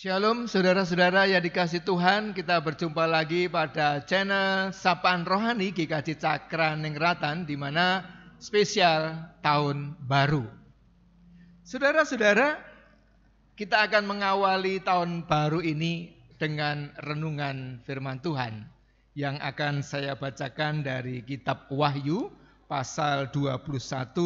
Shalom saudara-saudara yang dikasih Tuhan, kita berjumpa lagi pada channel Sapaan Rohani GKJ Cakra Ningratan di mana spesial tahun baru. Saudara-saudara, kita akan mengawali tahun baru ini dengan renungan firman Tuhan yang akan saya bacakan dari kitab Wahyu pasal 21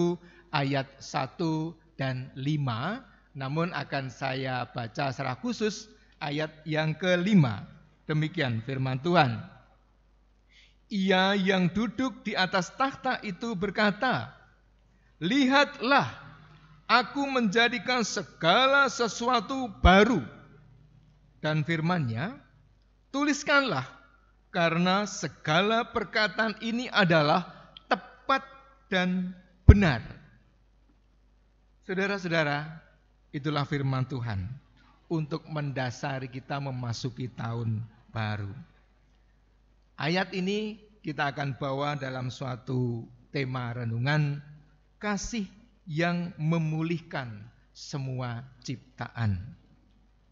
ayat 1 dan 5 namun akan saya baca secara khusus ayat yang kelima. Demikian firman Tuhan. Ia yang duduk di atas takhta itu berkata, Lihatlah, aku menjadikan segala sesuatu baru. Dan firmannya, tuliskanlah, karena segala perkataan ini adalah tepat dan benar. Saudara-saudara, Itulah firman Tuhan untuk mendasari kita memasuki tahun baru. Ayat ini kita akan bawa dalam suatu tema renungan kasih yang memulihkan semua ciptaan.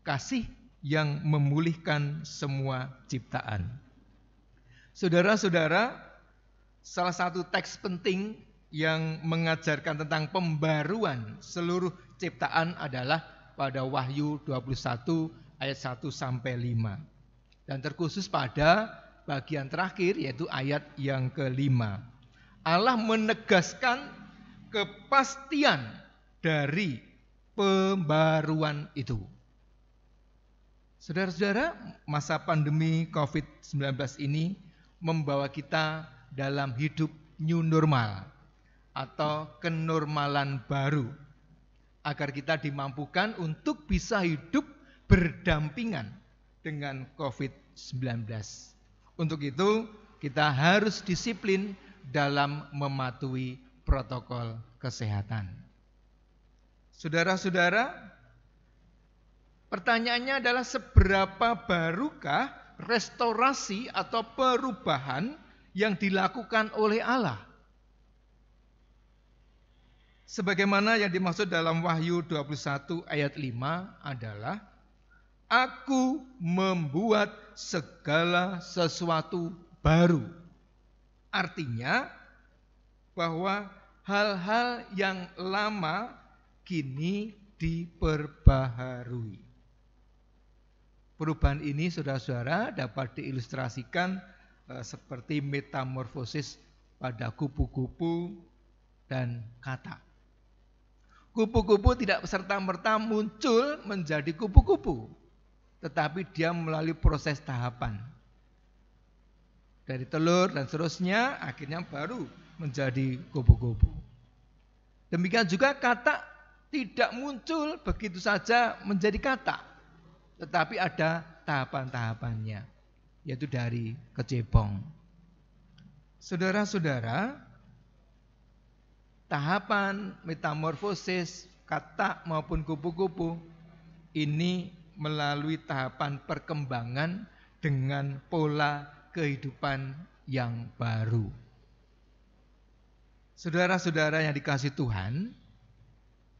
Kasih yang memulihkan semua ciptaan. Saudara-saudara, salah satu teks penting yang mengajarkan tentang pembaruan seluruh ciptaan adalah pada Wahyu 21 ayat 1 sampai 5. Dan terkhusus pada bagian terakhir yaitu ayat yang kelima. Allah menegaskan kepastian dari pembaruan itu. Saudara-saudara, masa pandemi COVID-19 ini membawa kita dalam hidup new normal atau kenormalan baru agar kita dimampukan untuk bisa hidup berdampingan dengan COVID-19. Untuk itu, kita harus disiplin dalam mematuhi protokol kesehatan. Saudara-saudara, pertanyaannya adalah seberapa barukah restorasi atau perubahan yang dilakukan oleh Allah sebagaimana yang dimaksud dalam Wahyu 21 ayat 5 adalah aku membuat segala sesuatu baru. Artinya bahwa hal-hal yang lama kini diperbaharui. Perubahan ini saudara-saudara dapat diilustrasikan eh, seperti metamorfosis pada kupu-kupu dan kata. Kupu-kupu tidak serta-merta muncul menjadi kupu-kupu. Tetapi dia melalui proses tahapan. Dari telur dan seterusnya akhirnya baru menjadi kupu-kupu. Demikian juga kata tidak muncul begitu saja menjadi kata. Tetapi ada tahapan-tahapannya. Yaitu dari kecebong. Saudara-saudara, tahapan metamorfosis kata maupun kupu-kupu ini melalui tahapan perkembangan dengan pola kehidupan yang baru. Saudara-saudara yang dikasih Tuhan,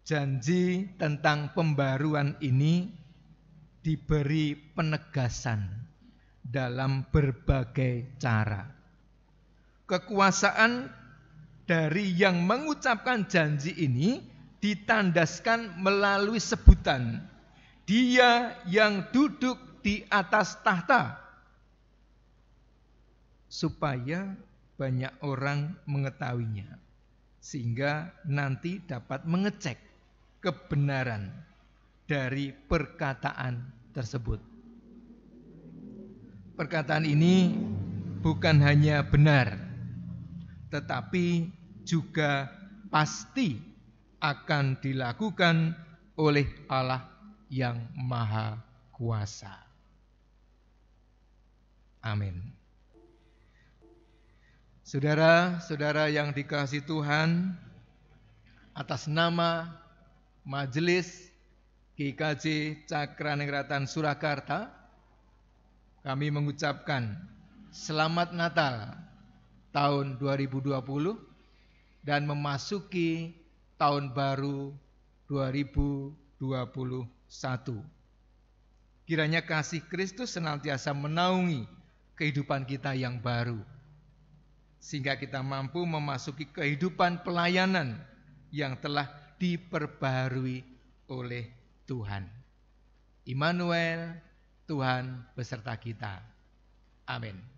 janji tentang pembaruan ini diberi penegasan dalam berbagai cara. Kekuasaan dari yang mengucapkan janji ini ditandaskan melalui sebutan dia yang duduk di atas tahta supaya banyak orang mengetahuinya sehingga nanti dapat mengecek kebenaran dari perkataan tersebut. Perkataan ini bukan hanya benar tetapi juga pasti akan dilakukan oleh Allah yang Maha Kuasa. Amin. Saudara-saudara yang dikasih Tuhan, atas nama Majelis GKJ Cakranegratan Surakarta, kami mengucapkan selamat Natal tahun 2020 dan memasuki tahun baru 2021. Kiranya kasih Kristus senantiasa menaungi kehidupan kita yang baru. Sehingga kita mampu memasuki kehidupan pelayanan yang telah diperbarui oleh Tuhan. Immanuel, Tuhan beserta kita. Amin.